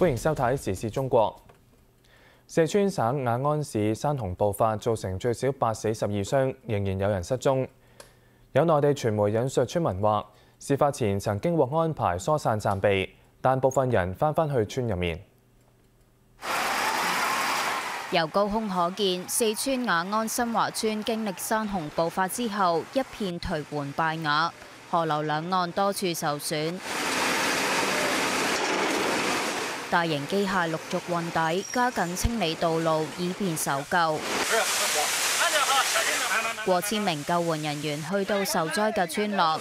歡迎收睇時事中國。四川省雅安市山洪暴發，造成最少八死十二傷，仍然有人失蹤。有內地傳媒引述村民話，事發前曾經獲安排疏散暫避，但部分人翻返去村入面。由高空可見，四川雅安新華村經歷山洪暴發之後，一片颓垣敗瓦，河流兩岸多處受損。大型機械陸續運抵，加緊清理道路，以便搜救。過千名救援人員去到受災嘅村落，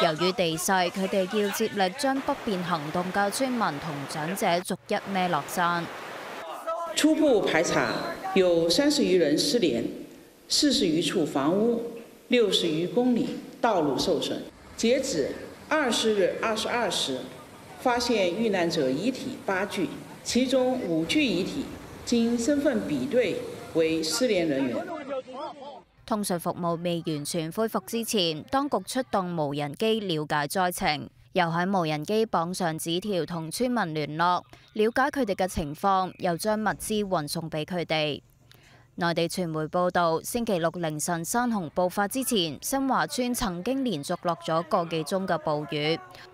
由於地勢，佢哋要接力將不便行動嘅村民同長者逐一孭落山。初步排查有三十余人失聯，四十余處房屋，六十余公里道路受損。截至二十日二十二時。发现遇难者遗体八具，其中五具遗体经身份比对为失联人员。通讯服务未完全恢复之前，当局出动无人机了解灾情，又喺无人机绑上纸条同村民联络，了解佢哋嘅情况，又将物资运送俾佢哋。内地传媒报道，星期六凌晨山洪爆发之前，新华村曾经连续落咗个几钟嘅暴雨。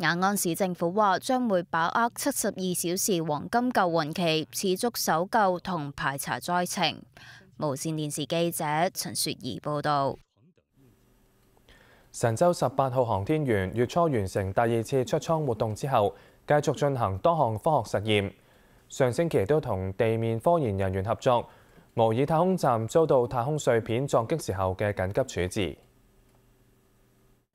雅安市政府話將會把握七十二小時黃金救援期，持续搜救同排查災情。無線電視記者陳雪怡報導。神舟十八號航天員月初完成第二次出舱活動之後，繼續進行多項科學實驗。上星期都同地面科研人員合作，模擬太空站遭到太空碎片撞擊時候嘅緊急處置。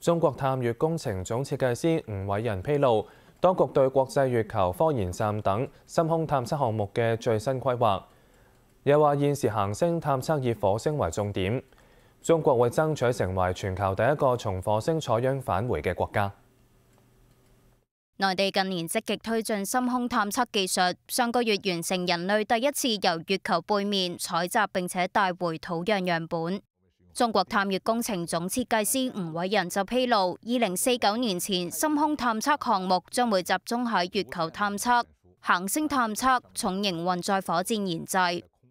中国探月工程总设计师吴伟仁披露，当局对国际月球科研站等深空探测项目嘅最新规划，又话现时行星探测以火星为重点，中国会争取成为全球第一个从火星采样返回嘅国家。内地近年积极推进深空探测技术，上个月完成人类第一次由月球背面采集并且带回土壤样本。中国探月工程总设计师吴伟仁就披露，二零四九年前深空探测项目将会集中喺月球探测、行星探测、重型运载火箭研制，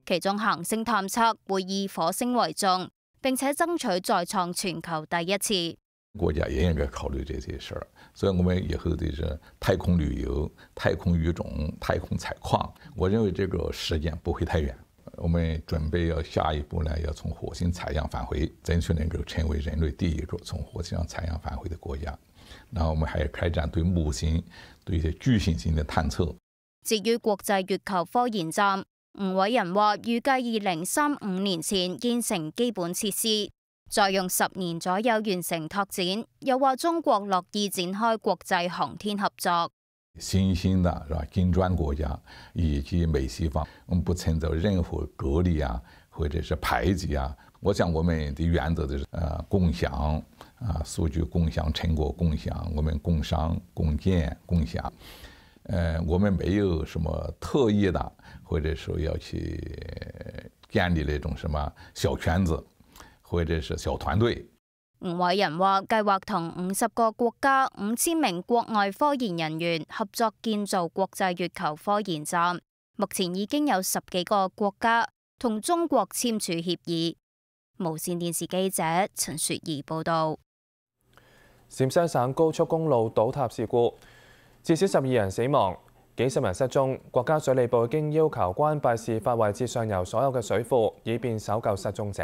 其中行星探测会以火星为重，并且争取再创全球第一次。国家也应该考虑这些事，所以我们以后的是太空旅游、太空育种、太空采矿，我认为这个时间不会太远。我们准备要下一步呢，要从火星采样返回，争取能够成为人类第一个从火星上采样返回的国家。然后我们还要开展对木星、对一些巨型星的探测。至於国际月球科研站，吴伟仁话，预计二零三五年前建成基本设施，再用十年左右完成拓展。又话中国乐意展开国际航天合作。新兴的是吧？金砖国家以及美西方，我们不存在任何隔离啊，或者是排挤啊。我想我们的原则就是呃，共享啊，数据共享，成果共享，我们共商共建共享。呃，我们没有什么特意的，或者说要去建立那种什么小圈子，或者是小团队。吴伟仁话：计划同五十个国家、五千名国外科研人员合作建造国际月球科研站。目前已经有十几个国家同中国签署协议。无线电视记者陈雪怡报道：陕西省高速公路倒塌事故，至少十二人死亡，几十人失踪。国家水利部已经要求关闭事发位置上游所有嘅水库，以便搜救失踪者。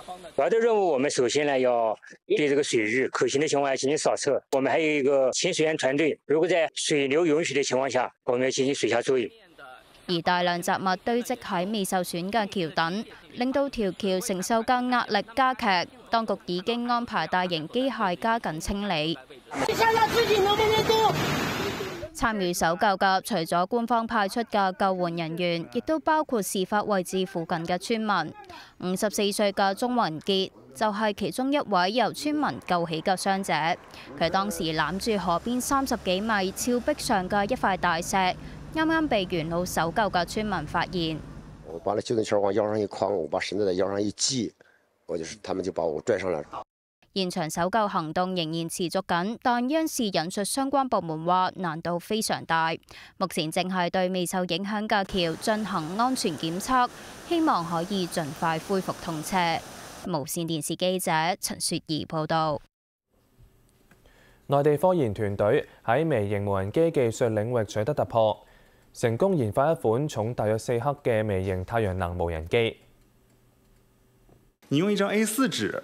主要的任务，我们首先呢要对这个水域可行的情况下进行扫测。我们还有一个潜水员团队，如果在水流允许的情况下，我们要进行水下作业。而大量杂物堆积喺未受损嘅桥墩，令到条桥承受更压力加剧。当局已经安排大型机械加紧清理。參與搜救嘅除咗官方派出嘅救援人員，亦都包括事發位置附近嘅村民。五十四歲嘅鍾雲傑就係其中一位由村民救起嘅傷者。佢當時攬住河邊三十幾米峭壁上嘅一塊大石，啱啱被沿路搜救嘅村民發現。我把那救生圈往腰上一框，我把绳子在腰上一系，我就是，他们就把我拽上来了。现场搜救行动仍然持续紧，但央视引述相关部门话难度非常大，目前正系对未受影响嘅桥进行安全检测，希望可以尽快恢复通车。无线电视记者陈雪怡报道。内地科研团队喺微型无人机技术领域取得突破，成功研发一款重大约四克嘅微型太阳能无人机。你用一张 A 四纸。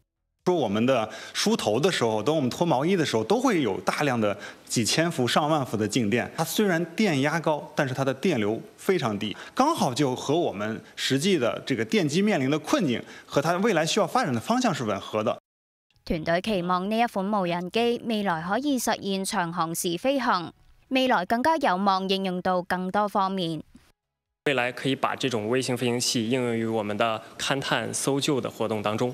说我们的梳头的时候，等我们脱毛衣的时候，都会有大量的几千伏、上万伏的静电。它虽然电压高，但是它的电流非常低，刚好就和我们实际的这个电机面临的困境和它未来需要发展的方向是吻合的。团队期望呢一款无人机未来可以实现长航时飞行，未来更加有望应用到更多方面。未来可以把这种微型飞行器应用于我们的勘探、搜救的活动当中。